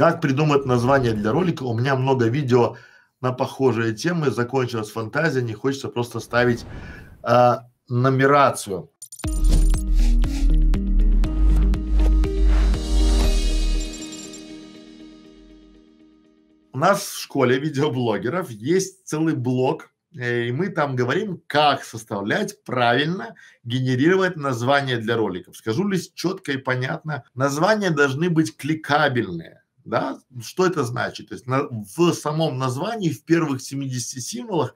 Как придумать название для ролика? У меня много видео на похожие темы. Закончилась фантазия, не хочется просто ставить э, нумерацию. У нас в школе видеоблогеров есть целый блок, э, и мы там говорим, как составлять правильно, генерировать название для роликов. Скажу лишь четко и понятно, названия должны быть кликабельные да, что это значит? То есть на, в самом названии, в первых 70 символах,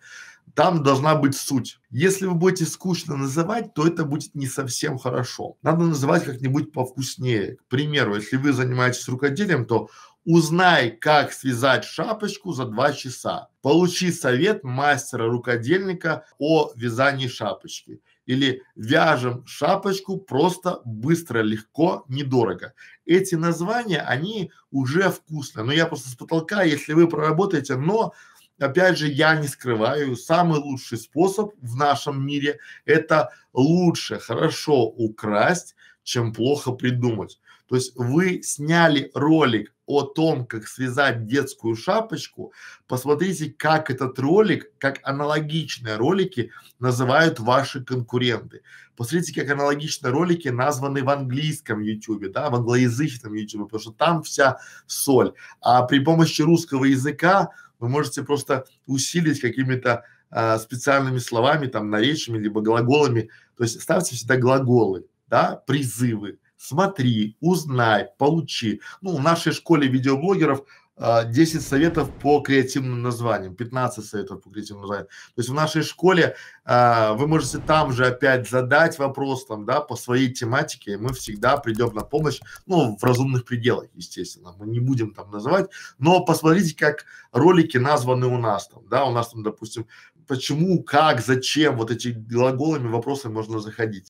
там должна быть суть. Если вы будете скучно называть, то это будет не совсем хорошо. Надо называть как-нибудь повкуснее. К примеру, если вы занимаетесь рукоделием, то Узнай, как связать шапочку за два часа. Получи совет мастера-рукодельника о вязании шапочки. Или вяжем шапочку просто, быстро, легко, недорого. Эти названия, они уже вкусные. Но я просто с потолка, если вы проработаете, но опять же, я не скрываю, самый лучший способ в нашем мире – это лучше хорошо украсть, чем плохо придумать. То есть вы сняли ролик о том, как связать детскую шапочку, посмотрите, как этот ролик, как аналогичные ролики называют ваши конкуренты. Посмотрите, как аналогичные ролики названы в английском YouTube, да, в англоязычном YouTube, потому что там вся соль. А при помощи русского языка вы можете просто усилить какими-то а, специальными словами, там, наречиями, либо глаголами. То есть ставьте всегда глаголы, да, призывы смотри, узнай, получи. Ну, в нашей школе видеоблогеров 10 а, советов по креативным названиям, 15 советов по креативным названиям. То есть в нашей школе а, вы можете там же опять задать вопрос там, да, по своей тематике, и мы всегда придем на помощь, ну, в разумных пределах, естественно, мы не будем там называть, но посмотрите, как ролики названы у нас там, да, у нас там, допустим, почему, как, зачем, вот эти глаголами, вопросами можно заходить.